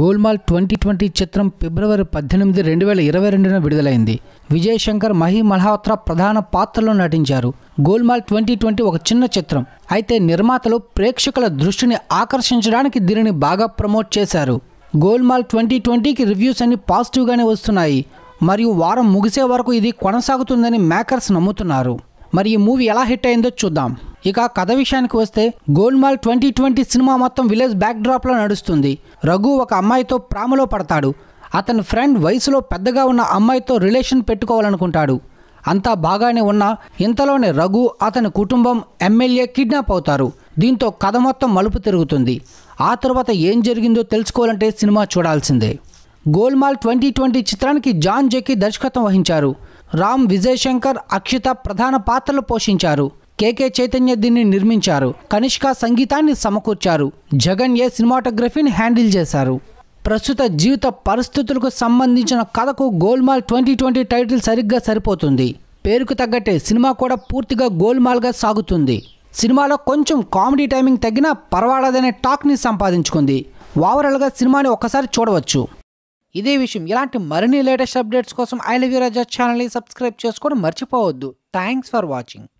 golmaal twenty twenty చిత్రం ఫిబ్రవరి పద్దెనిమిది రెండు వేల ఇరవై రెండున విడుదలైంది విజయ్ శంకర్ మహి మల్హోత్రా ప్రధాన పాత్రలో నటించారు గోల్మాల్ ట్వంటీ ట్వంటీ ఒక చిన్న చిత్రం అయితే నిర్మాతలు ప్రేక్షకుల దృష్టిని ఆకర్షించడానికి దీనిని బాగా ప్రమోట్ చేశారు గోల్మాల్ ట్వంటీ ట్వంటీకి రివ్యూస్ అన్ని పాజిటివ్గానే వస్తున్నాయి మరియు వారం ముగిసే వరకు ఇది కొనసాగుతుందని మేకర్స్ నమ్ముతున్నారు మరి ఈ మూవీ ఎలా హిట్ అయిందో చూద్దాం ఇక కథ విషయానికి వస్తే గోల్మాల్ ట్వంటీ ట్వంటీ సినిమా మొత్తం విలేజ్ బ్యాక్ డ్రాప్లో నడుస్తుంది రఘు ఒక అమ్మాయితో ప్రాములో పడతాడు అతని ఫ్రెండ్ వయసులో పెద్దగా ఉన్న అమ్మాయితో రిలేషన్ పెట్టుకోవాలనుకుంటాడు అంతా బాగానే ఉన్నా ఇంతలోనే రఘు అతని కుటుంబం ఎమ్మెల్యే కిడ్నాప్ అవుతారు దీంతో కథ మొత్తం మలుపు తిరుగుతుంది ఆ తర్వాత ఏం జరిగిందో తెలుసుకోవాలంటే సినిమా చూడాల్సిందే గోల్మాల్ ట్వంటీ ట్వంటీ చిత్రానికి జాన్ జెకి దర్శకత్వం వహించారు రామ్ విజయ్ శంకర్ అక్షిత ప్రధాన పాత్రలు పోషించారు కేకే చైతన్య దీన్ని నిర్మించారు కనిష్క సంగీతాన్ని సమకూర్చారు జగన్ ఏ సినిమాటోగ్రఫీని హ్యాండిల్ చేశారు ప్రస్తుత జీవిత పరిస్థితులకు సంబంధించిన కథకు గోల్మాల్ ట్వంటీ ట్వంటీ టైటిల్ సరిగ్గా సరిపోతుంది పేరుకు తగ్గట్టే సినిమా కూడా పూర్తిగా గోల్మాల్గా సాగుతుంది సినిమాలో కొంచెం కామెడీ టైమింగ్ తగ్గినా పర్వాలేదనే టాక్ని సంపాదించుకుంది ఓవరాల్గా సినిమాని ఒకసారి చూడవచ్చు ఇదే విషయం ఇలాంటి మరిన్ని లేటెస్ట్ అప్డేట్స్ కోసం ఐ లవ్ యూ రజా ఛానల్ని సబ్స్క్రైబ్ చేసుకోవడం మర్చిపోవద్దు థ్యాంక్స్ ఫర్ వాచింగ్